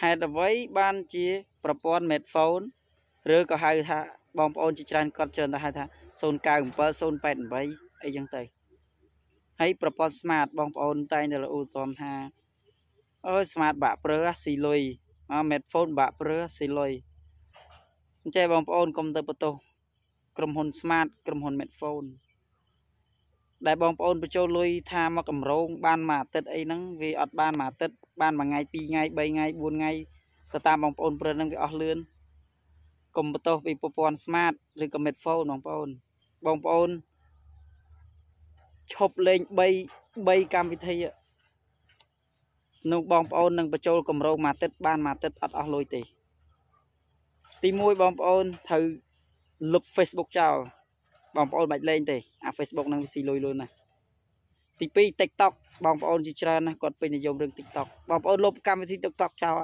ហេតុអ្វីបានជា ប្រព័ន្ធមេតហ្វូន ឬក៏ហៅថាបងប្អូនជាច្រើនគាត់ច្រើនទៅហៅថា097 088អីចឹងទៅហើយប្រព័ន្ធ smart បងប្អូនតែងតែលឧទាហរណ៍ថាអើយ smart បាក់ព្រើស៊ីលុយអាមេតហ្វូនបាក់ព្រើស៊ីលុយអញ្ចឹងបងប្អូនកុំទៅបន្ទោសក្រុមហ៊ុន smart ក្រុមហ៊ុនមេតហ្វូនដែលបងប្អូនបញ្ចូលលុយថាមកកម្រងបានមួយអាទិត្យអីហ្នឹងវាអត់បានមួយអាទិត្យបានមួយថ្ងៃពីរថ្ងៃបីថ្ងៃបួនថ្ងៃទៅតាមបងប្អូនព្រឹកហ្នឹងវាអស់លឿនកុំបន្ទោសពីប្រព័ន្ធ smart ឬក៏ midphone បងប្អូន បងប្អូនឈប់លេង3 3កម្មវិធីនោះបងប្អូននឹងបញ្ចូលកម្រងមួយអាទិត្យបានមួយអាទិត្យអត់អស់លុយទេទី1បងប្អូនត្រូវលុប Facebook ចោលបងប្អូនបាច់លេងទេអា Facebook នឹងវាស៊ីលុយលុយណាស់ទី2 TikTok បងប្អូនជាច្រើនណាស់គាត់ពេញនិយមរឿង TikTok បងប្អូនលុបកម្មវិធី TikTok ចោល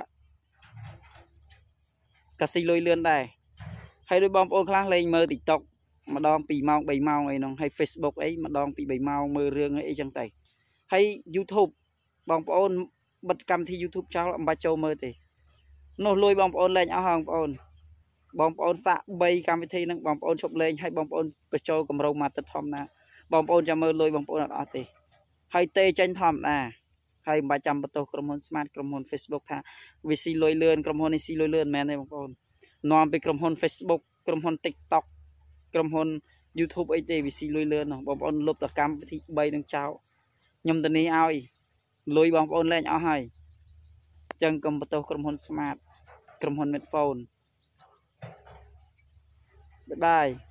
ក៏ស៊ីលុយលឿនដែរហើយដូចបងប្អូនខ្លះលេងមើល TikTok ម្ដង2ម៉ោង3ម៉ោងអីហ្នឹងហើយ Facebook អីម្ដង2 3ម៉ោងមើលរឿងអីចឹងទៅហើយ YouTube បងប្អូនបិទកម្មវិធី YouTube ចោលមិនបាច់ចូលមើលទេនោះលួយបងប្អូនលេងអស់ហើយបងប្អូនបងប្អូនសាក់3កម្មវិធីនឹងបងប្អូនឈប់លេងហើយបងប្អូនបញ្ចូលគម្រោងមកទឹកធម្មតាបងប្អូនចាំមើលលុយបងប្អូនអត់អស់ទេហើយទេចេញធម្មតាហើយមិនបាច់ចាំបន្ទោសក្រុមហ៊ុន Smart ក្រុមហ៊ុន Facebook ថាវាស៊ីលុយលឿនក្រុមហ៊ុននេះស៊ីលុយលឿនមែនទេបងប្អូននាំពីក្រុមហ៊ុន Facebook ក្រុមហ៊ុន TikTok ក្រុមហ៊ុន YouTube អីទេវាស៊ីលុយលឿនបងប្អូនលុបតកម្មវិធី3នឹងចោលខ្ញុំទៅនេះឲ្យលុយបងប្អូនលែងអស់ហើយអញ្ចឹងកុំបន្ទោសក្រុមហ៊ុន Smart ក្រុមហ៊ុន Medphone 拜。